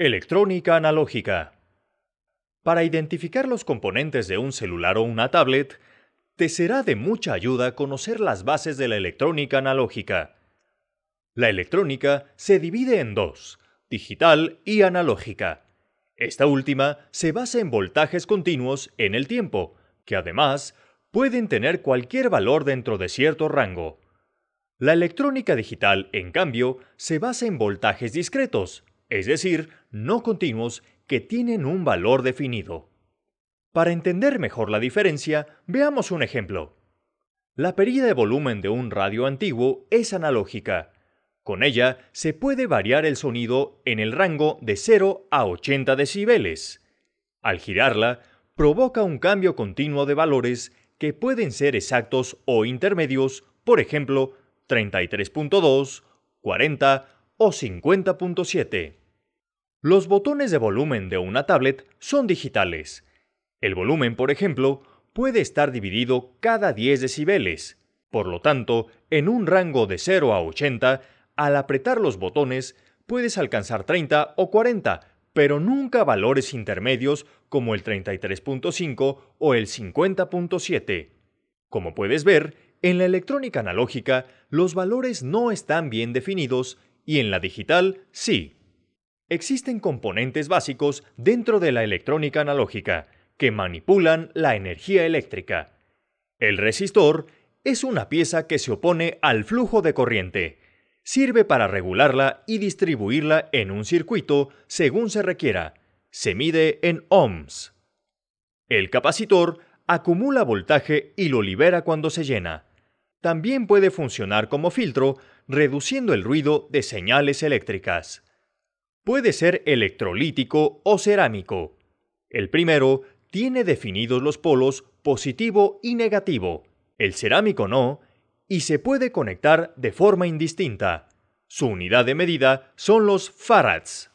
Electrónica analógica. Para identificar los componentes de un celular o una tablet, te será de mucha ayuda conocer las bases de la electrónica analógica. La electrónica se divide en dos, digital y analógica. Esta última se basa en voltajes continuos en el tiempo, que además pueden tener cualquier valor dentro de cierto rango. La electrónica digital, en cambio, se basa en voltajes discretos, es decir, no continuos que tienen un valor definido. Para entender mejor la diferencia, veamos un ejemplo. La pérdida de volumen de un radio antiguo es analógica. Con ella se puede variar el sonido en el rango de 0 a 80 decibeles. Al girarla, provoca un cambio continuo de valores que pueden ser exactos o intermedios, por ejemplo, 33.2, 40 o 50.7. Los botones de volumen de una tablet son digitales. El volumen, por ejemplo, puede estar dividido cada 10 decibeles. Por lo tanto, en un rango de 0 a 80, al apretar los botones, puedes alcanzar 30 o 40, pero nunca valores intermedios como el 33.5 o el 50.7. Como puedes ver, en la electrónica analógica los valores no están bien definidos y en la digital sí. Existen componentes básicos dentro de la electrónica analógica que manipulan la energía eléctrica. El resistor es una pieza que se opone al flujo de corriente. Sirve para regularla y distribuirla en un circuito según se requiera. Se mide en ohms. El capacitor acumula voltaje y lo libera cuando se llena. También puede funcionar como filtro, reduciendo el ruido de señales eléctricas puede ser electrolítico o cerámico. El primero tiene definidos los polos positivo y negativo, el cerámico no, y se puede conectar de forma indistinta. Su unidad de medida son los farads.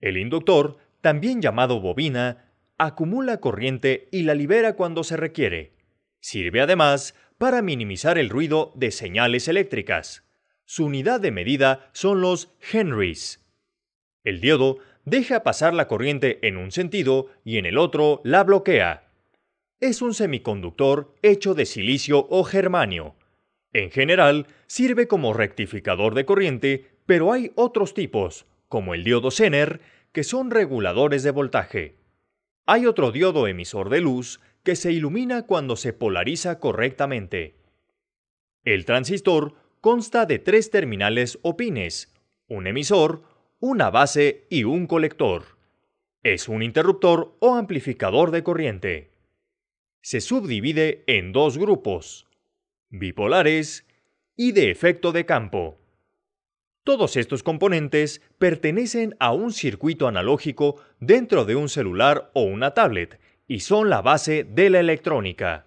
El inductor, también llamado bobina, acumula corriente y la libera cuando se requiere. Sirve además para minimizar el ruido de señales eléctricas. Su unidad de medida son los henrys. El diodo deja pasar la corriente en un sentido y en el otro la bloquea. Es un semiconductor hecho de silicio o germanio. En general, sirve como rectificador de corriente, pero hay otros tipos, como el diodo Zener, que son reguladores de voltaje. Hay otro diodo emisor de luz que se ilumina cuando se polariza correctamente. El transistor consta de tres terminales o pines, un emisor, una base y un colector. Es un interruptor o amplificador de corriente. Se subdivide en dos grupos, bipolares y de efecto de campo. Todos estos componentes pertenecen a un circuito analógico dentro de un celular o una tablet y son la base de la electrónica.